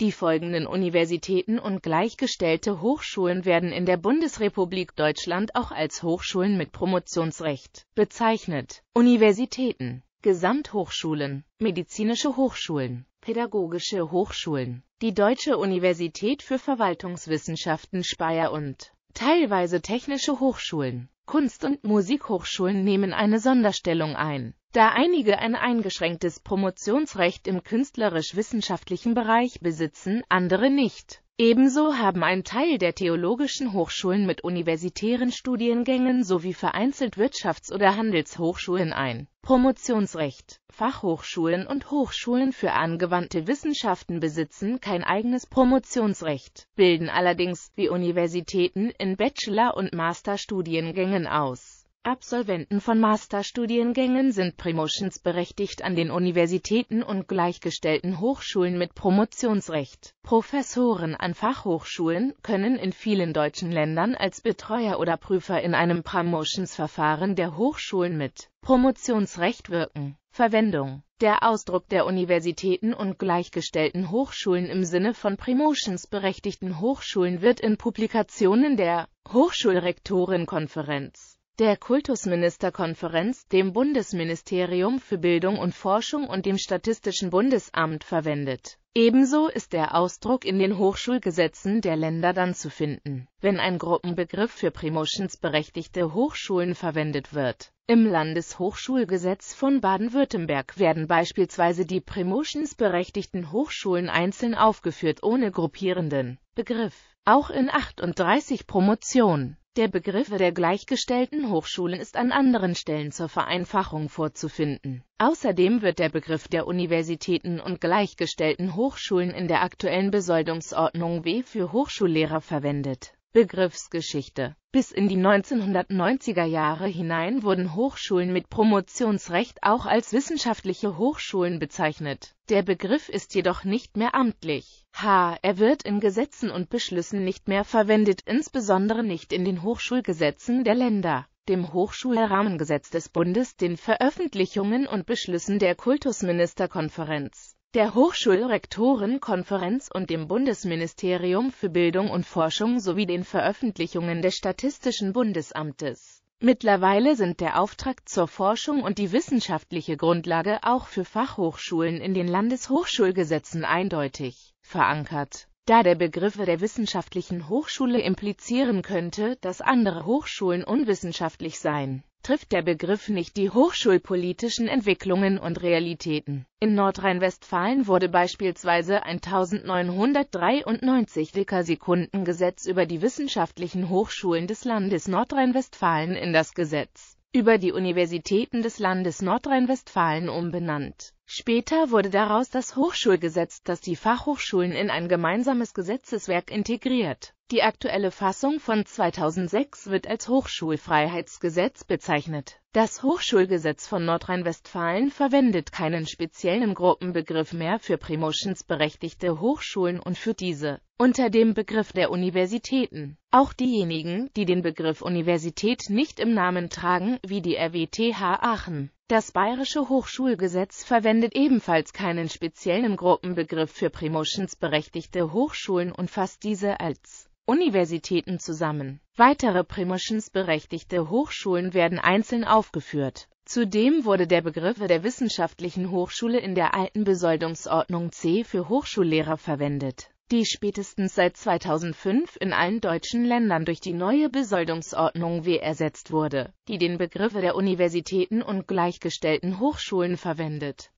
Die folgenden Universitäten und gleichgestellte Hochschulen werden in der Bundesrepublik Deutschland auch als Hochschulen mit Promotionsrecht bezeichnet. Universitäten Gesamthochschulen, medizinische Hochschulen, pädagogische Hochschulen, die Deutsche Universität für Verwaltungswissenschaften Speyer und teilweise technische Hochschulen. Kunst- und Musikhochschulen nehmen eine Sonderstellung ein. Da einige ein eingeschränktes Promotionsrecht im künstlerisch-wissenschaftlichen Bereich besitzen, andere nicht Ebenso haben ein Teil der theologischen Hochschulen mit universitären Studiengängen sowie vereinzelt Wirtschafts- oder Handelshochschulen ein Promotionsrecht. Fachhochschulen und Hochschulen für angewandte Wissenschaften besitzen kein eigenes Promotionsrecht, bilden allerdings, wie Universitäten, in Bachelor- und Masterstudiengängen aus Absolventen von Masterstudiengängen sind Promotions berechtigt an den Universitäten und gleichgestellten Hochschulen mit Promotionsrecht. Professoren an Fachhochschulen können in vielen deutschen Ländern als Betreuer oder Prüfer in einem Promotionsverfahren der Hochschulen mit Promotionsrecht wirken. Verwendung Der Ausdruck der Universitäten und gleichgestellten Hochschulen im Sinne von Promotions berechtigten Hochschulen wird in Publikationen der Hochschulrektorenkonferenz der Kultusministerkonferenz, dem Bundesministerium für Bildung und Forschung und dem Statistischen Bundesamt verwendet. Ebenso ist der Ausdruck in den Hochschulgesetzen der Länder dann zu finden, wenn ein Gruppenbegriff für promotionsberechtigte Hochschulen verwendet wird. Im Landeshochschulgesetz von Baden-Württemberg werden beispielsweise die promotionsberechtigten Hochschulen einzeln aufgeführt ohne gruppierenden Begriff, auch in 38 Promotionen. Der Begriff der gleichgestellten Hochschulen ist an anderen Stellen zur Vereinfachung vorzufinden. Außerdem wird der Begriff der Universitäten und gleichgestellten Hochschulen in der aktuellen Besoldungsordnung W für Hochschullehrer verwendet Begriffsgeschichte. Bis in die 1990er Jahre hinein wurden Hochschulen mit Promotionsrecht auch als wissenschaftliche Hochschulen bezeichnet. Der Begriff ist jedoch nicht mehr amtlich. H. Er wird in Gesetzen und Beschlüssen nicht mehr verwendet, insbesondere nicht in den Hochschulgesetzen der Länder, dem Hochschulrahmengesetz des Bundes, den Veröffentlichungen und Beschlüssen der Kultusministerkonferenz der Hochschulrektorenkonferenz und dem Bundesministerium für Bildung und Forschung sowie den Veröffentlichungen des Statistischen Bundesamtes. Mittlerweile sind der Auftrag zur Forschung und die wissenschaftliche Grundlage auch für Fachhochschulen in den Landeshochschulgesetzen eindeutig verankert, da der Begriff der wissenschaftlichen Hochschule implizieren könnte, dass andere Hochschulen unwissenschaftlich seien trifft der Begriff nicht die hochschulpolitischen Entwicklungen und Realitäten. In Nordrhein-Westfalen wurde beispielsweise ein 1993 dicker Sekundengesetz über die wissenschaftlichen Hochschulen des Landes Nordrhein-Westfalen in das Gesetz über die Universitäten des Landes Nordrhein-Westfalen umbenannt Später wurde daraus das Hochschulgesetz, das die Fachhochschulen in ein gemeinsames Gesetzeswerk integriert. Die aktuelle Fassung von 2006 wird als Hochschulfreiheitsgesetz bezeichnet. Das Hochschulgesetz von Nordrhein-Westfalen verwendet keinen speziellen Gruppenbegriff mehr für promotionsberechtigte Hochschulen und für diese unter dem Begriff der Universitäten. Auch diejenigen, die den Begriff Universität nicht im Namen tragen, wie die RWTH Aachen das bayerische Hochschulgesetz verwendet ebenfalls keinen speziellen Gruppenbegriff für promotionsberechtigte Hochschulen und fasst diese als Universitäten zusammen. Weitere promotionsberechtigte Hochschulen werden einzeln aufgeführt. Zudem wurde der Begriff der wissenschaftlichen Hochschule in der alten Besoldungsordnung C für Hochschullehrer verwendet die spätestens seit 2005 in allen deutschen Ländern durch die neue Besoldungsordnung W ersetzt wurde, die den Begriff der Universitäten und gleichgestellten Hochschulen verwendet